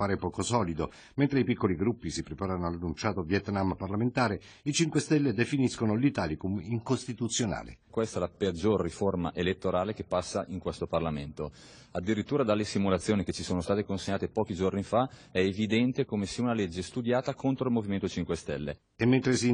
appare poco solido. Mentre i piccoli gruppi si preparano all'annunciato Vietnam parlamentare, i 5 Stelle definiscono l'Italicum incostituzionale. Questa è la peggior riforma elettorale che passa in questo Parlamento. Addirittura dalle simulazioni che ci sono state consegnate pochi giorni fa è evidente come sia una legge studiata contro il Movimento 5 Stelle.